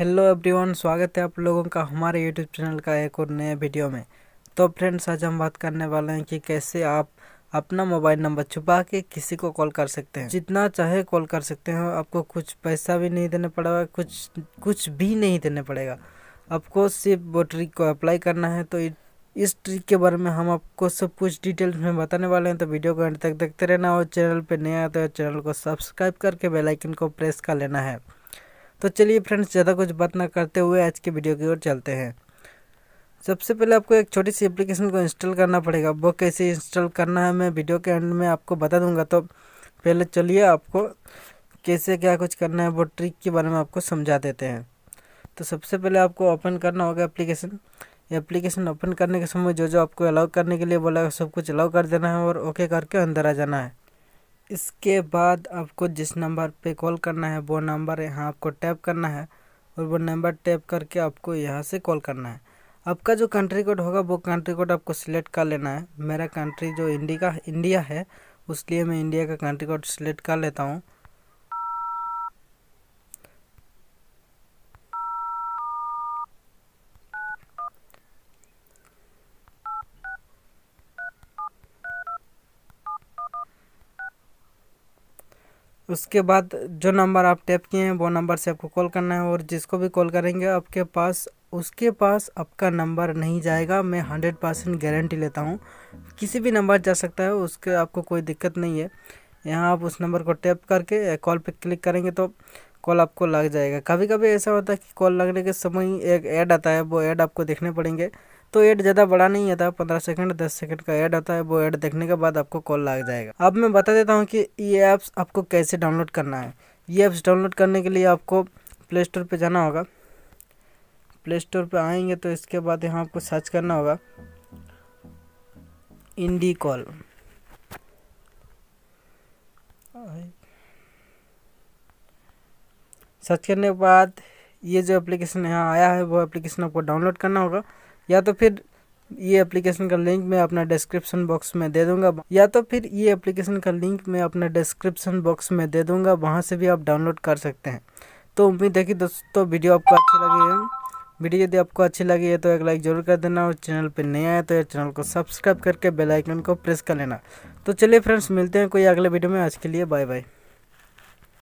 hello everyone स्वागत है आप लोगों का हमारे यूट्यूब चैनल का एक और नए वीडियो में तो फ्रेंड्स आज हम बात करने वाले हैं कि कैसे आप अपना मोबाइल नंबर छुपा के किसी को कॉल कर सकते हैं जितना चाहे कॉल कर सकते हैं आपको कुछ पैसा भी नहीं देना पड़ेगा कुछ कुछ भी नहीं देना पड़ेगा आपको सिर्फ वो ट्रिक को अप्लाई करना है तो इस ट्रिक के बारे में हम आपको सब कुछ डिटेल्स में बताने वाले हैं तो वीडियो को एंड तक देखते रहना और चैनल पर नया आता है चैनल तो को सब्सक्राइब करके बेलाइकन को प्रेस कर लेना है तो चलिए फ्रेंड्स ज़्यादा कुछ बात ना करते हुए आज के वीडियो की ओर चलते हैं सबसे पहले आपको एक छोटी सी एप्लीकेशन को इंस्टॉल करना पड़ेगा वो कैसे इंस्टॉल करना है मैं वीडियो के एंड में आपको बता दूंगा तो पहले चलिए आपको कैसे क्या कुछ करना है वो ट्रिक के बारे में आपको समझा देते हैं तो सबसे पहले आपको ओपन करना होगा एप्लीकेशन एप्लीकेशन ओपन करने के समय जो जो आपको अलाउ करने के लिए बोला सब कुछ अलाउ कर देना है और ओके करके अंदर आ जाना है इसके बाद आपको जिस नंबर पे कॉल करना है वो नंबर यहाँ आपको टैप करना है और वो नंबर टैप करके आपको यहाँ से कॉल करना है आपका जो कंट्री कोड होगा वो कंट्री कोड आपको सिलेक्ट कर लेना है मेरा कंट्री जो इंडिका इंडिया है उस लिए मैं इंडिया का कंट्री कोड सिलेक्ट कर लेता हूँ उसके बाद जो नंबर आप टैप किए हैं वो नंबर से आपको कॉल करना है और जिसको भी कॉल करेंगे आपके पास उसके पास आपका नंबर नहीं जाएगा मैं हंड्रेड परसेंट गारंटी लेता हूँ किसी भी नंबर जा सकता है उसके आपको कोई दिक्कत नहीं है यहाँ आप उस नंबर को टैप करके कॉल पर क्लिक करेंगे तो कॉल आपको लग जाएगा कभी कभी ऐसा होता है कि कॉल लगने के समय एक ऐड आता है वो ऐड आपको देखने पड़ेंगे तो ऐड ज़्यादा बड़ा नहीं आता पंद्रह सेकंड दस सेकंड का एड आता है वो एड देखने के बाद आपको कॉल लग जाएगा अब मैं बता देता हूँ कि ये ऐप्स आपको कैसे डाउनलोड करना है ये ऐप्स डाउनलोड करने के लिए आपको प्ले स्टोर पर जाना होगा प्ले स्टोर पर आएंगे तो इसके बाद यहाँ आपको सर्च करना होगा इंडी कॉल सर्च करने के बाद ये जो एप्लीकेशन यहाँ आया है वो एप्लीकेशन आपको डाउनलोड करना होगा या तो फिर ये एप्लीकेशन का लिंक मैं अपना डिस्क्रिप्शन बॉक्स में दे दूंगा या तो फिर ये एप्लीकेशन का लिंक मैं अपना डिस्क्रिप्शन बॉक्स में दे दूंगा वहाँ से भी आप डाउनलोड कर सकते हैं तो उम्मीद है कि दोस्तों वीडियो आपको अच्छी लगी है वीडियो यदि आपको अच्छी लगी है तो एक लाइक जरूर कर देना और चैनल पर नया आया तो यार चैनल को सब्सक्राइब करके बेलाइकन को प्रेस कर लेना तो चलिए फ्रेंड्स मिलते हैं कोई अगले वीडियो में आज के लिए बाय बाय